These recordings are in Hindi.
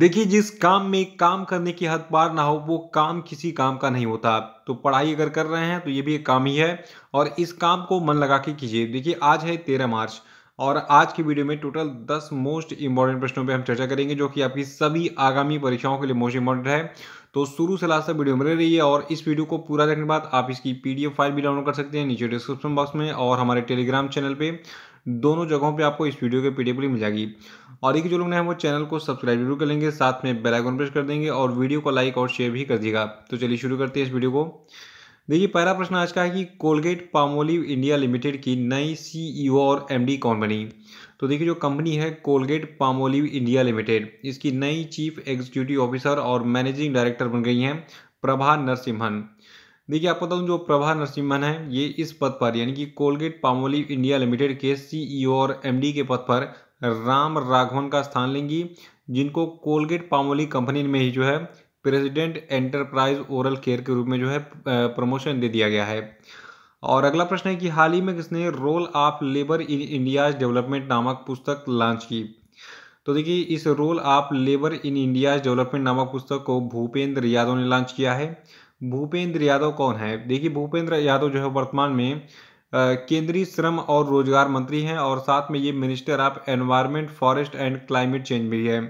देखिए जिस काम में काम करने की हद पार ना हो वो काम किसी काम का नहीं होता तो पढ़ाई अगर कर रहे हैं तो ये भी एक काम ही है और इस काम को मन लगा के कीजिए देखिए आज है तेरह मार्च और आज की वीडियो में टोटल दस मोस्ट इंपॉर्टेंट प्रश्नों पे हम चर्चा करेंगे जो कि आपकी सभी आगामी परीक्षाओं के लिए मोस्ट इंपॉर्टेंट है तो शुरू से लास्ट तक वीडियो में रहिए और इस वीडियो को पूरा देखने के बाद आप इसकी पीडीएफ फाइल भी डाउनलोड कर सकते हैं नीचे डिस्क्रिप्शन बॉक्स में और हमारे टेलीग्राम चैनल पर दोनों जगहों पर आपको इस वीडियो के पीडीएफ मिल जाएगी और एक जो लोग हैं वो चैनल को सब्सक्राइब जरूर कर लेंगे साथ में बेल आइकन प्रेस कर देंगे और वीडियो को लाइक और शेयर भी कर दीजिएगा तो चलिए शुरू करते हैं इस वीडियो को देखिए पहला प्रश्न आज का है कि कोलगेट पामोलिव इंडिया लिमिटेड की नई सीईओ e और एमडी कौन बनी तो देखिए जो कंपनी है कोलगेट पामोलिव इंडिया लिमिटेड इसकी नई चीफ एग्जीक्यूटिव ऑफिसर और मैनेजिंग डायरेक्टर बन गई हैं प्रभा नरसिम्हन देखिए आपको बता जो प्रभा नरसिम्हन है ये इस पद पर यानी कि कोलगेट पामोलिव इंडिया लिमिटेड के सीईओ e और एमडी के पद पर राम राघवन का स्थान लेंगी जिनको कोलगेट पामोली कंपनी में ही जो है प्रेसिडेंट एंटरप्राइज ओरल केयर के रूप में जो है प्रमोशन दे दिया गया है और अगला प्रश्न है कि हाल ही में किसने role of labour in India's development नामक पुस्तक लॉन्च की तो देखिए इस role of labour in India's development नामक पुस्तक को भूपेंद्र यादव ने लॉन्च किया है भूपेंद्र यादव कौन है देखिए भूपेंद्र यादव जो है वर्तमान में केंद्रीय श्रम और रोजगार मंत्री हैं और साथ में ये minister of environment forest and climate change भी है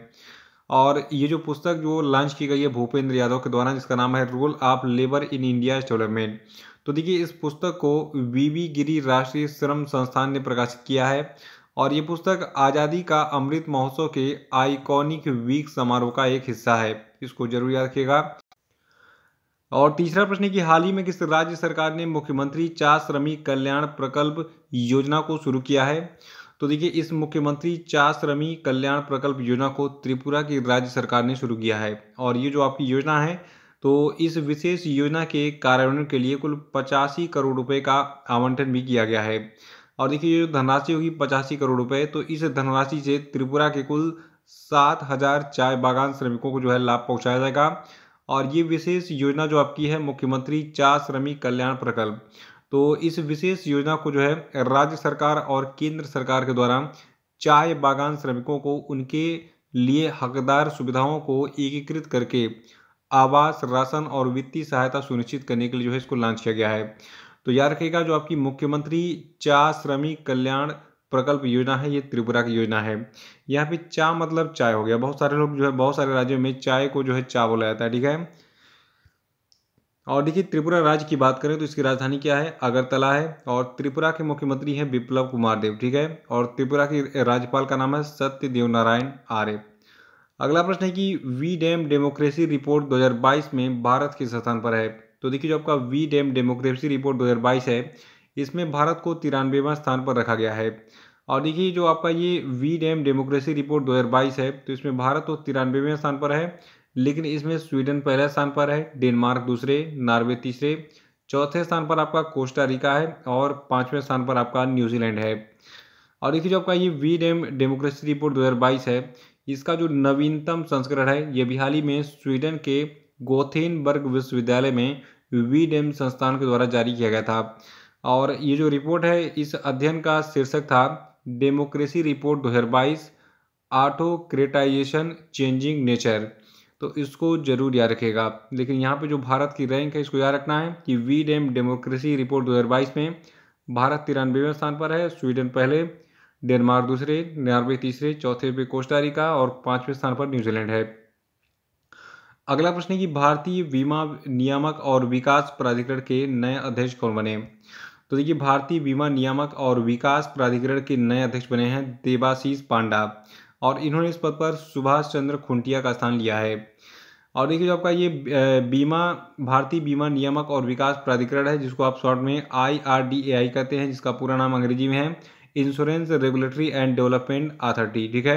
और ये जो पुस्तक जो लॉन्च की गई है भूपेंद्र यादव के द्वारा जिसका नाम है role of labour in India development तो देखिए इस पुस्तक को वीवी गिरी राष्ट्रीय श्रम संस्थान ने प्रकाशित किया है और ये पुस्तक आज़ादी का अमृत महोत्सव के आइकॉनिक वीक समारोह का एक हिस्सा है इसको जरूर याद रखिएगा और तीसरा प्रश्न है कि हाल ही में किस राज्य सरकार ने मुख्यमंत्री चा श्रमिक कल्याण प्रकल्प योजना को शुरू किया है तो देखिए इस मुख्यमंत्री चा श्रमिक कल्याण प्रकल्प योजना को त्रिपुरा की राज्य सरकार ने शुरू किया है और ये जो आपकी योजना है तो इस विशेष योजना के कार्यान्वयन के लिए कुल पचासी करोड़ रुपए का आवंटन भी किया गया है और देखिए ये जो धनराशि होगी पचासी करोड़ रुपए तो इस धनराशि से त्रिपुरा के कुल सात हजार चाय बागान श्रमिकों को जो है लाभ पहुंचाया जाएगा और ये विशेष योजना जो आपकी है मुख्यमंत्री चा श्रमिक कल्याण प्रकल्प तो इस विशेष योजना को जो है राज्य सरकार और केंद्र सरकार के द्वारा चाय बागान श्रमिकों को उनके लिए हकदार सुविधाओं को एकीकृत करके आवास राशन और वित्तीय सहायता सुनिश्चित करने के लिए जो है इसको लॉन्च किया गया है तो याद रखिएगा जो आपकी मुख्यमंत्री चा श्रमिक कल्याण प्रकल्प योजना है ये त्रिपुरा की योजना है यहाँ पे चा मतलब चाय हो गया बहुत सारे लोग जो है बहुत सारे राज्यों में चाय को जो है चा बोला जाता है ठीक है और देखिए त्रिपुरा राज्य की बात करें तो इसकी राजधानी क्या है अगरतला है और त्रिपुरा के मुख्यमंत्री हैं विप्लव कुमार देव ठीक है और त्रिपुरा के राज्यपाल का नाम है सत्यदेव नारायण आर्य अगला प्रश्न है कि वी डैम डेमोक्रेसी रिपोर्ट 2022 में भारत किस स्थान पर है तो देखिए जो आपका वी डैम डेमोक्रेसी रिपोर्ट 2022 है इसमें भारत को तिरानवेवा स्थान पर रखा गया है और देखिए जो आपका ये वी डैम डेमोक्रेसी रिपोर्ट 2022 है तो इसमें भारत तो तिरानवेवें स्थान पर है लेकिन इसमें स्वीडन पहले स्थान पर है डेनमार्क दूसरे नॉर्वे तीसरे चौथे स्थान पर आपका कोस्टा रिका है और पांचवें स्थान पर आपका न्यूजीलैंड है और देखिए जो आपका ये वी डैम डेमोक्रेसी रिपोर्ट दो है इसका जो नवीनतम संस्करण है यह बिहाल ही में स्वीडन के गोथेनबर्ग विश्वविद्यालय में वी डैम संस्थान के द्वारा जारी किया गया था और ये जो रिपोर्ट है इस अध्ययन का शीर्षक था डेमोक्रेसी रिपोर्ट दो हजार बाईस आटोक्रेटाइजेशन चेंजिंग नेचर तो इसको जरूर याद रखेगा लेकिन यहाँ पे जो भारत की रैंक है इसको याद रखना है कि वी डेम डेमोक्रेसी रिपोर्ट 2022 में भारत तिरानवेवें स्थान पर है स्वीडन पहले डेनमार्क दूसरे नॉर्वे तीसरे चौथे पे कोस्टारिका और पांचवें स्थान पर न्यूजीलैंड है अगला प्रश्न है कि भारतीय बीमा नियामक और विकास प्राधिकरण के नए अध्यक्ष कौन बने तो देखिए भारतीय बीमा नियामक और विकास प्राधिकरण के नए अध्यक्ष बने हैं देवाशीष पांडा और इन्होंने इस पद पर सुभाष चंद्र खुंटिया का स्थान लिया है और देखिए जो आपका ये बीमा भारतीय बीमा नियामक और विकास प्राधिकरण है जिसको आप शॉर्ट में आई आर डी ए आई कहते हैं जिसका पूरा नाम अंग्रेजी में है insurance regulatory and development authority ठीक है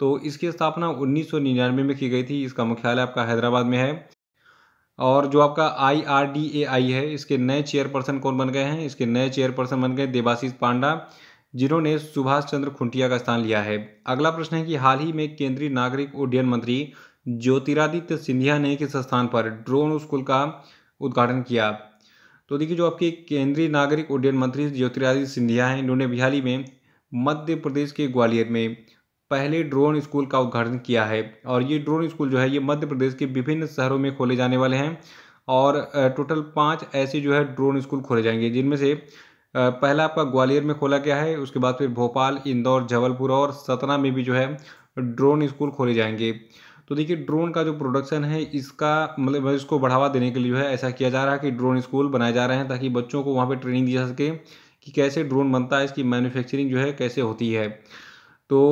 तो इसकी स्थापना 1999 में की गई थी इसका मुख्यालय आपका हैदराबाद में है और जो आपका आई आर डी ए आई है इसके नए चेयरपर्सन कौन बन गए हैं इसके नए चेयरपर्सन बन गए देवाशीष पांडा जिन्होंने सुभाष चंद्र खुंटिया का स्थान लिया है अगला प्रश्न है कि हाल ही में केंद्रीय नागरिक उड्डयन मंत्री ज्योतिरादित्य सिंधिया ने किस स्थान पर ड्रोन स्कूल का उद्घाटन किया तो देखिए जो आपके केंद्रीय नागरिक उड्डयन मंत्री ज्योतिरादित्य सिंधिया हैं इन्होंने बिहारी में मध्य प्रदेश के ग्वालियर में पहले ड्रोन स्कूल का उद्घाटन किया है और ये ड्रोन स्कूल जो है ये मध्य प्रदेश के विभिन्न शहरों में खोले जाने वाले हैं और टोटल पाँच ऐसे जो है ड्रोन स्कूल खोले जाएंगे जिनमें से पहला आपका ग्वालियर में खोला गया है उसके बाद फिर भोपाल इंदौर जबलपुर और सतना में भी जो है ड्रोन स्कूल खोले जाएंगे तो देखिए ड्रोन का जो प्रोडक्शन है इसका मतलब इसको बढ़ावा देने के लिए जो है ऐसा किया जा रहा है कि ड्रोन स्कूल बनाए जा रहे हैं ताकि बच्चों को वहाँ पर ट्रेनिंग दी जा सके कि कैसे ड्रोन बनता है इसकी मैन्युफैक्चरिंग जो है कैसे होती है तो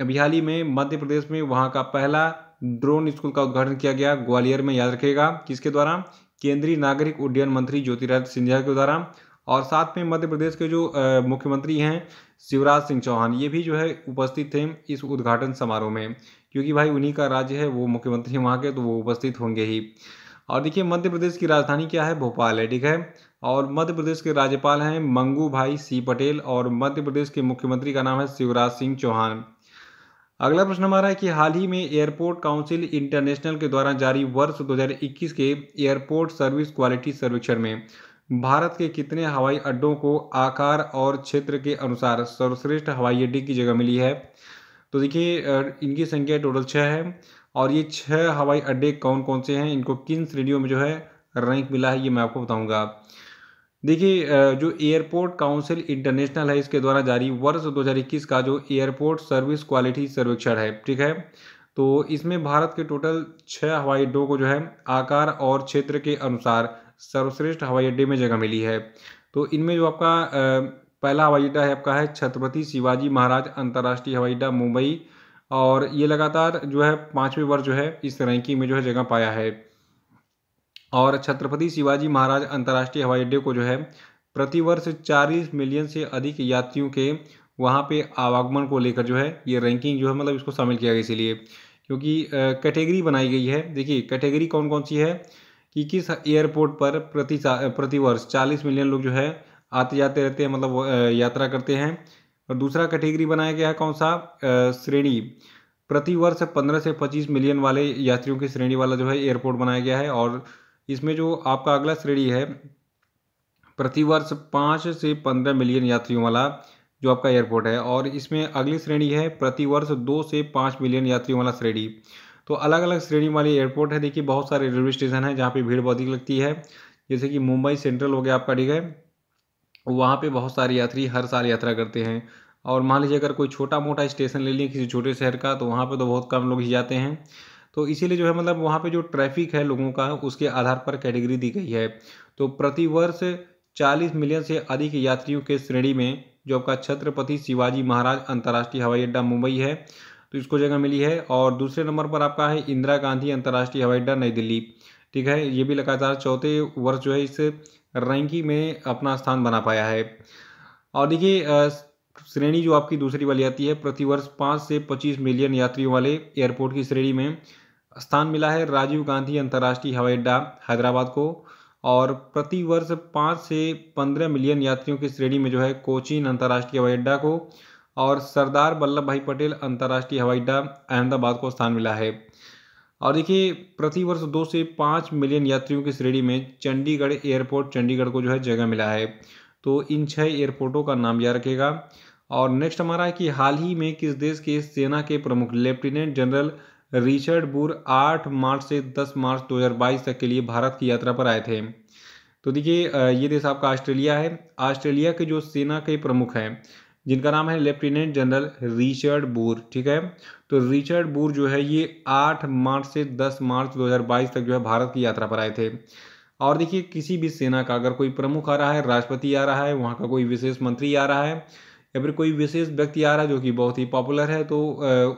अभी हाल ही में मध्य प्रदेश में वहाँ का पहला ड्रोन स्कूल का उद्घाटन किया गया ग्वालियर में याद रखेगा किसके द्वारा केंद्रीय नागरिक उड्डयन मंत्री ज्योतिरादित्य सिंधिया के द्वारा और साथ में मध्य प्रदेश के जो मुख्यमंत्री हैं शिवराज सिंह चौहान ये भी जो है उपस्थित थे इस उद्घाटन समारोह में क्योंकि भाई उन्हीं का राज्य है वो मुख्यमंत्री हैं वहाँ के तो वो उपस्थित होंगे ही और देखिए मध्य प्रदेश की राजधानी क्या है भोपाल है ठीक है और मध्य प्रदेश के राज्यपाल हैं मंगू भाई सी पटेल और मध्य प्रदेश के मुख्यमंत्री का नाम है शिवराज सिंह चौहान अगला प्रश्न हमारा है कि हाल ही में एयरपोर्ट काउंसिल इंटरनेशनल के द्वारा जारी वर्ष 2021 के एयरपोर्ट सर्विस क्वालिटी सर्वेक्षण में भारत के कितने हवाई अड्डों को आकार और क्षेत्र के अनुसार सर्वश्रेष्ठ हवाई अड्डे की जगह मिली है तो देखिए इनकी संख्या टोटल छः है और ये छः हवाई अड्डे कौन कौन से हैं इनको किन श्रेणियों में जो है रैंक मिला है ये मैं आपको बताऊंगा देखिए जो एयरपोर्ट काउंसिल इंटरनेशनल है इसके द्वारा जारी वर्ष 2021 का जो एयरपोर्ट सर्विस क्वालिटी सर्वेक्षण है ठीक है तो इसमें भारत के टोटल छः हवाई अड्डों को जो है आकार और क्षेत्र के अनुसार सर्वश्रेष्ठ हवाई अड्डे में जगह मिली है तो इनमें जो आपका पहला हवाई अड्डा है आपका है छत्रपति शिवाजी महाराज अंतर्राष्ट्रीय हवाई अड्डा मुंबई और ये लगातार जो है पाँचवें वर्ष जो है इस रैंकिंग में जो है जगह पाया है और छत्रपति शिवाजी महाराज अंतर्राष्ट्रीय हवाई अड्डे को जो है प्रतिवर्ष चालीस मिलियन से अधिक यात्रियों के वहाँ पे आवागमन को लेकर जो है ये रैंकिंग जो है मतलब इसको शामिल किया गया इसीलिए क्योंकि कैटेगरी बनाई गई है देखिए कैटेगरी कौन कौन सी है कि किस एयरपोर्ट पर प्रति प्रतिवर्ष चालीस मिलियन लोग जो है आते जाते रहते हैं मतलब यात्रा करते हैं और दूसरा कैटेगरी बनाया गया है कौन सा श्रेणी प्रतिवर्ष पंद्रह से पच्चीस मिलियन वाले यात्रियों की श्रेणी वाला जो है एयरपोर्ट बनाया गया है और इसमें जो आपका अगला श्रेणी है प्रतिवर्ष पाँच से पंद्रह मिलियन यात्रियों वाला जो आपका एयरपोर्ट है और इसमें अगली श्रेणी है प्रतिवर्ष दो से पाँच मिलियन यात्रियों वाला श्रेणी तो अलग अलग श्रेणी वाले एयरपोर्ट है देखिए बहुत सारे रेलवे स्टेशन हैं जहाँ पे भीड़ बहुत अधिक लगती है जैसे कि मुंबई सेंट्रल हो गया आपका ठीक है वहाँ पे बहुत सारे यात्री हर साल यात्रा करते हैं और मान लीजिए अगर कोई छोटा मोटा स्टेशन ले लें किसी छोटे शहर का तो वहाँ पर तो बहुत कम लोग ही जाते हैं तो इसीलिए जो है मतलब वहाँ पे जो ट्रैफिक है लोगों का उसके आधार पर कैटेगरी दी गई है तो प्रतिवर्ष चालीस मिलियन से अधिक यात्रियों के श्रेणी में जो आपका छत्रपति शिवाजी महाराज अंतर्राष्ट्रीय हवाई अड्डा मुंबई है तो इसको जगह मिली है और दूसरे नंबर पर आपका है इंदिरा गांधी अंतर्राष्ट्रीय हवाई अड्डा नई दिल्ली ठीक है ये भी लगातार चौथे वर्ष जो है इस रैंकिंग में अपना स्थान बना पाया है और देखिए श्रेणी जो आपकी दूसरी वाली आती है प्रतिवर्ष पाँच से पच्चीस मिलियन यात्रियों वाले एयरपोर्ट की श्रेणी में स्थान मिला है राजीव गांधी अंतर्राष्ट्रीय हवाई अड्डा हैदराबाद को और प्रति वर्ष पाँच से पंद्रह मिलियन यात्रियों की श्रेणी में जो है कोचीन अंतर्राष्ट्रीय हवाई अड्डा को और सरदार वल्लभ भाई पटेल अंतर्राष्ट्रीय हवाई अड्डा अहमदाबाद को स्थान मिला है और देखिए प्रतिवर्ष दो से पाँच मिलियन यात्रियों की श्रेणी में चंडीगढ़ एयरपोर्ट चंडीगढ़ को जो है जगह मिला है तो इन छः एयरपोर्टों का नाम याद रखेगा और नेक्स्ट हमारा है कि हाल ही में किस देश के सेना के प्रमुख लेफ्टिनेंट जनरल रिचर्ड बुर 8 मार्च से 10 मार्च 2022 तक के लिए भारत की यात्रा पर आए थे तो देखिए ये देश आपका ऑस्ट्रेलिया है ऑस्ट्रेलिया के जो सेना के प्रमुख हैं जिनका नाम है लेफ्टिनेंट जनरल रिचर्ड बूर ठीक है तो रिचर्ड बूर जो है ये 8 मार्च से 10 मार्च 2022 तक जो है भारत की यात्रा पर आए थे और देखिए किसी भी सेना का अगर कोई प्रमुख आ रहा है राष्ट्रपति आ रहा है वहाँ का कोई विशेष मंत्री आ रहा है या फिर कोई विशेष व्यक्ति आ रहा है जो कि बहुत ही पॉपुलर है तो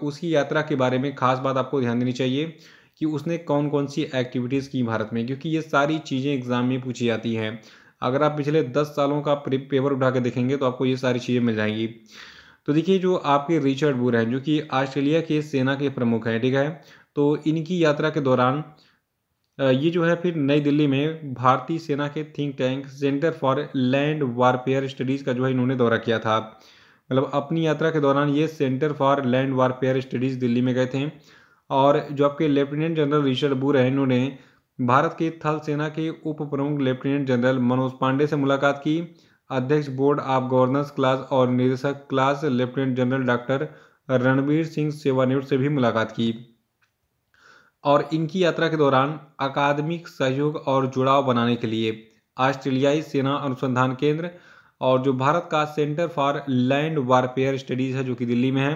उसकी यात्रा के बारे में खास बात आपको ध्यान देनी चाहिए कि उसने कौन कौन सी एक्टिविटीज़ की भारत में क्योंकि ये सारी चीज़ें एग्ज़ाम में पूछी जाती हैं अगर आप पिछले दस सालों का पेपर उठा के देखेंगे तो आपको ये सारी चीज़ें मिल जाएंगी तो देखिए जो आपके रिचर्ड बूर हैं जो कि ऑस्ट्रेलिया के सेना के प्रमुख हैं ठीक है तो इनकी यात्रा के दौरान ये जो है फिर नई दिल्ली में भारतीय सेना के think tank centre for land warfare studies का जो है इन्होंने दौरा किया था मतलब अपनी यात्रा के दौरान ये centre for land warfare studies Delhi में गए थे और जो आपके लेफ्टिनेंट जनरल रिशर्ड बूर हैं इन्होंने भारत की थल सेना के उप प्रमुख लेफ्टिनेंट जनरल मनोज पांडे से मुलाकात की अध्यक्ष बोर्ड ऑफ गवर्नेंस क्लास और निदेशक class lieutenant general doctor Ranvir Singh सेवानिवृत्त से भी मुलाकात की और इनकी यात्रा के दौरान अकादमिक सहयोग और जुड़ाव बनाने के लिए ऑस्ट्रेलियाई सेना अनुसंधान केंद्र और जो भारत का centre for land warfare studies है जो कि दिल्ली में है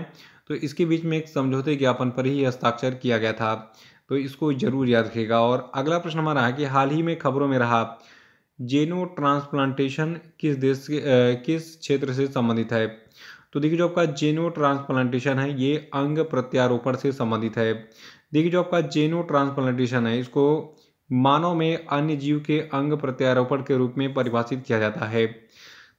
तो इसके बीच में एक समझौते ज्ञापन पर ही हस्ताक्षर किया गया था तो इसको जरूर याद रखेगा और अगला प्रश्न हमारा है कि हाल ही में खबरों में रहा जेनो ट्रांसप्लांटेशन किस देश के किस क्षेत्र से संबंधित है तो देखिए जो आपका जेनो ट्रांसप्लांटेशन है ये अंग प्रत्यारोपण से संबंधित है देखिए जो आपका जेनो ट्रांसप्लांटेशन है इसको मानव में अन्य जीव के अंग प्रत्यारोपण के रूप में परिभाषित किया जाता है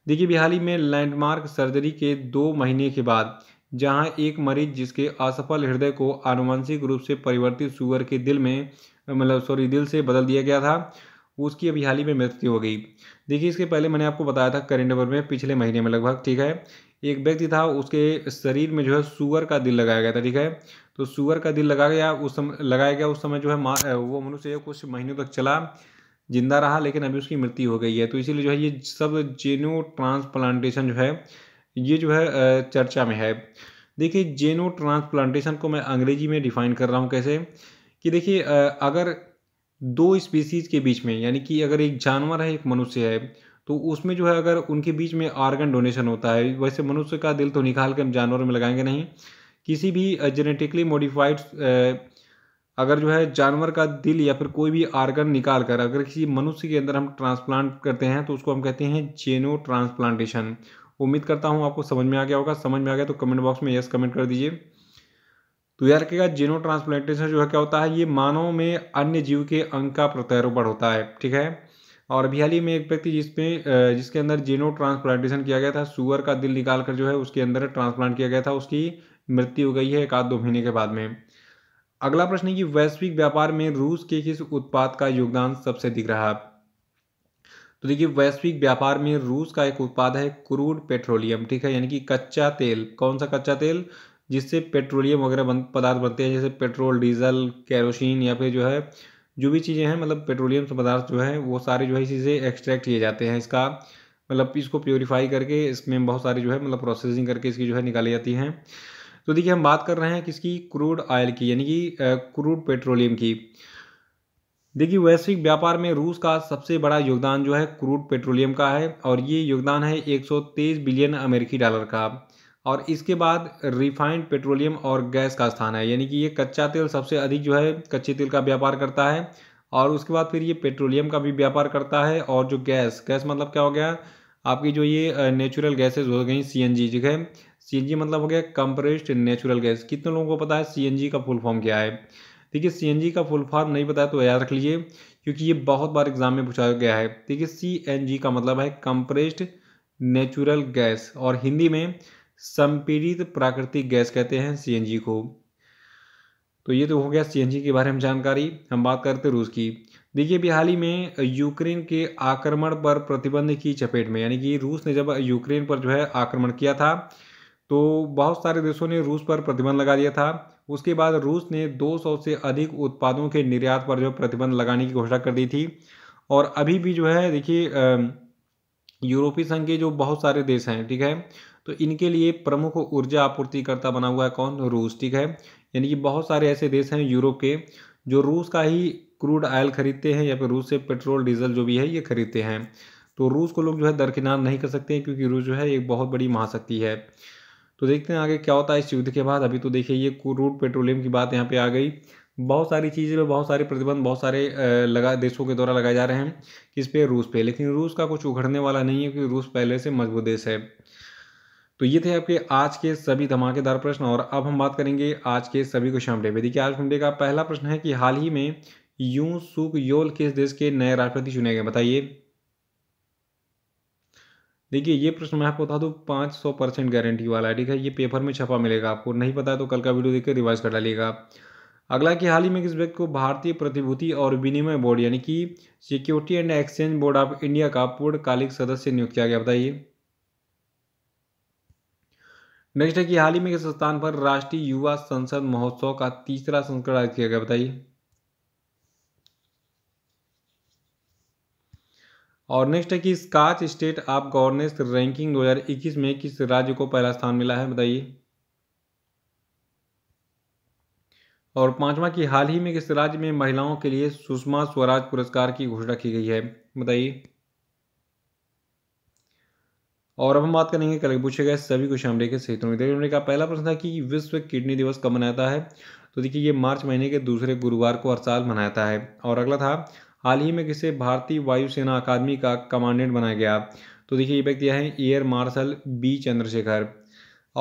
देखिए बिहार में लैंडमार्क सर्जरी के दो महीने के बाद जहां एक मरीज जिसके असफल हृदय को आनुवंशिक रूप से परिवर्तित सुअर के दिल में मतलब सॉरी दिल से बदल दिया गया था उसकी अभी हाल ही में मृत्यु हो गई देखिए इसके पहले मैंने आपको बताया था करेंट में पिछले महीने में लगभग ठीक है एक व्यक्ति था उसके शरीर में जो है सुअर का दिल लगाया गया था ठीक है तो सुअर का दिल लगा गया उस समय लगाया गया उस समय जो है वो मनुष्य कुछ महीनों तक चला जिंदा रहा लेकिन अभी उसकी मृत्यु हो गई है तो इसीलिए जो है ये सब जेनो ट्रांसप्लांटेशन जो है ये जो है चर्चा में है देखिए जेनो ट्रांसप्लांटेशन को मैं अंग्रेजी में डिफाइन कर रहा हूँ कैसे कि देखिए अगर दो स्पीसीज़ के बीच में यानी कि अगर एक जानवर है एक मनुष्य है तो उसमें जो है अगर उनके बीच में आर्गन डोनेशन होता है वैसे मनुष्य का दिल तो निकाल के हम जानवर में लगाएंगे नहीं किसी भी जेनेटिकली मॉडिफाइड अगर जो है जानवर का दिल या फिर कोई भी आर्गन निकाल कर अगर किसी मनुष्य के अंदर हम ट्रांसप्लांट करते हैं तो उसको हम कहते हैं जेनो ट्रांसप्लांटेशन उम्मीद करता हूँ आपको समझ में आ गया होगा समझ में आ गया तो कमेंट बॉक्स में यस कमेंट कर दीजिए तो यार क्या जेनो ट्रांसप्लांटेशन जो है क्या होता है ये मानव में अन्य जीव के अंग का प्रत्यारोपण होता है ठीक है और अभी हाल ही में एक व्यक्ति जिसमें जिसके अंदर जीनो ट्रांसप्लांटेशन किया गया था सुअर का दिल निकाल कर जो है उसके अंदर ट्रांसप्लांट किया गया था उसकी मृत्यु हो गई है एक आध दो महीने के बाद में अगला प्रश्न है कि वैश्विक व्यापार में रूस के किस उत्पाद का योगदान सबसे दिख रहा तो देखिए वैश्विक व्यापार में रूस का एक उत्पाद है क्रूड पेट्रोलियम ठीक है यानी कि कच्चा तेल कौन सा कच्चा तेल जिससे पेट्रोलियम वगैरह बन, पदार्थ बनते हैं जैसे पेट्रोल डीजल कैरोसिन या फिर जो है जो भी चीज़ें हैं मतलब पेट्रोलियम पदार्थ जो है वो सारे जो है इसी से एक्सट्रैक्ट किए जाते हैं इसका मतलब इसको प्योरीफाई करके इसमें बहुत सारी जो है मतलब प्रोसेसिंग करके इसकी जो है निकाली जाती हैं तो देखिए हम बात कर रहे हैं किसकी क्रूड ऑयल की यानी कि क्रूड पेट्रोलियम की देखिए वैश्विक व्यापार में रूस का सबसे बड़ा योगदान जो है क्रूड पेट्रोलियम का है और ये योगदान है 123 बिलियन अमेरिकी डॉलर का और इसके बाद रिफाइंड पेट्रोलियम और गैस का स्थान है यानी कि ये कच्चा तेल सबसे अधिक जो है कच्चे तेल का व्यापार करता है और उसके बाद फिर ये पेट्रोलियम का भी व्यापार करता है और जो गैस गैस मतलब क्या हो गया आपकी जो ये नेचुरल गैसेज हो गई सी एन जी ठीक है सी एन जी मतलब हो गया कंप्रेस्ड नेचुरल गैस कितने लोगों को पता है सी एन जी का फुल फॉर्म क्या है देखिए सी एन जी का फुल फॉर्म नहीं पता है तो याद रख लीजिए क्योंकि ये बहुत बार एग्जाम में पूछा गया है देखिए सी एन जी का मतलब है कंप्रेस्ड नेचुरल गैस और हिंदी में संपीड़ित प्राकृतिक गैस कहते हैं सीएनजी को तो ये तो हो गया सीएनजी के बारे में जानकारी हम बात करते रूस की देखिए अभी हाल ही में यूक्रेन के आक्रमण पर प्रतिबंध की चपेट में यानी कि रूस ने जब यूक्रेन पर जो है आक्रमण किया था तो बहुत सारे देशों ने रूस पर प्रतिबंध लगा दिया था उसके बाद रूस ने 200 से अधिक उत्पादों के निर्यात पर जो प्रतिबंध लगाने की घोषणा कर दी थी और अभी भी जो है देखिए यूरोपीय संघ के जो बहुत सारे देश हैं ठीक है तो इनके लिए प्रमुख ऊर्जा आपूर्तिकर्ता बना हुआ है कौन रूस ठीक है यानी कि बहुत सारे ऐसे देश हैं यूरोप के जो रूस का ही क्रूड ऑयल खरीदते हैं या फिर रूस से पेट्रोल डीजल जो भी है ये खरीदते हैं तो रूस को लोग जो है दरकिनार नहीं कर सकते हैं क्योंकि रूस जो है एक बहुत बड़ी महाशक्ति है तो देखते हैं आगे क्या होता है इस युद्ध के बाद अभी तो देखिए ये क्रूड पेट्रोलियम की बात यहाँ पे आ गई बहुत सारी चीज़ें पर बहुत सारे प्रतिबंध बहुत सारे लगा देशों के द्वारा लगाए जा रहे हैं किस पे रूस पे लेकिन रूस का कुछ उखड़ने वाला नहीं है क्योंकि रूस पहले से मजबूत देश है तो ये थे आपके आज के सभी धमाकेदार प्रश्न और अब हम बात करेंगे आज के सभी क्वेश्चन अपडेट में देखिए आज डे का पहला प्रश्न है कि हाल ही में यू सुक योल किस देश के नए राष्ट्रपति चुने गए बताइए देखिए ये प्रश्न मैं आपको बता दूँ पाँच सौ परसेंट गारंटी वाला है ठीक है ये पेपर में छपा मिलेगा आपको नहीं पता है तो कल का वीडियो देखकर रिवाइज कर डालिएगा अगला कि हाल ही में किस व्यक्ति को भारतीय प्रतिभूति और विनिमय बोर्ड यानी कि security and exchange board of India का पूर्णकालिक सदस्य नियुक्त किया गया बताइए नेक्स्ट है कि हाल ही में किस स्थान पर राष्ट्रीय युवा संसद महोत्सव का तीसरा संस्करण आयोजित किया गया बताइए और नेक्स्ट है कि Skoch state of governance ranking 2021 में किस राज्य को पहला स्थान मिला है बताइए और पांचवा कि हाल ही में किस राज्य में महिलाओं के लिए सुषमा स्वराज पुरस्कार की घोषणा की गई है बताइए और अब हम बात करेंगे कल पूछे गए सभी क्वेश्चन हमले के क्षेत्रों में उन्होंने कहा पहला प्रश्न था कि विश्व किडनी दिवस कब मनाता है तो देखिए ये मार्च महीने के दूसरे गुरुवार को हर साल मनाता है और अगला था हाल ही में किसे भारतीय वायुसेना अकादमी का कमांडेंट बनाया गया तो देखिए ये व्यक्ति है एयर मार्शल बी चंद्रशेखर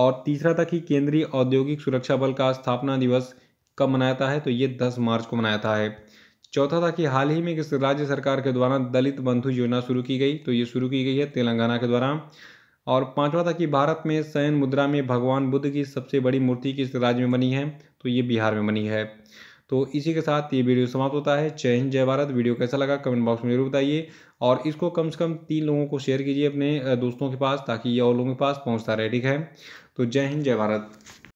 और तीसरा था कि केंद्रीय औद्योगिक सुरक्षा बल का स्थापना दिवस कब मनाया था है तो ये 10 मार्च को मनाया था है चौथा था कि हाल ही में किस राज्य सरकार के द्वारा दलित बंधु योजना शुरू की गई तो ये शुरू की गई है तेलंगाना के द्वारा और पांचवा था कि भारत में शयन मुद्रा में भगवान बुद्ध की सबसे बड़ी मूर्ति किस राज्य में बनी है तो ये बिहार में बनी है तो इसी के साथ ये वीडियो समाप्त होता है जय हिंद जय भारत वीडियो कैसा लगा कमेंट बॉक्स में जरूर बताइए और इसको कम से कम तीन लोगों को शेयर कीजिए अपने दोस्तों के पास ताकि ये और लोगों के पास पहुँचता रहे ठीक है तो जय हिंद जय भारत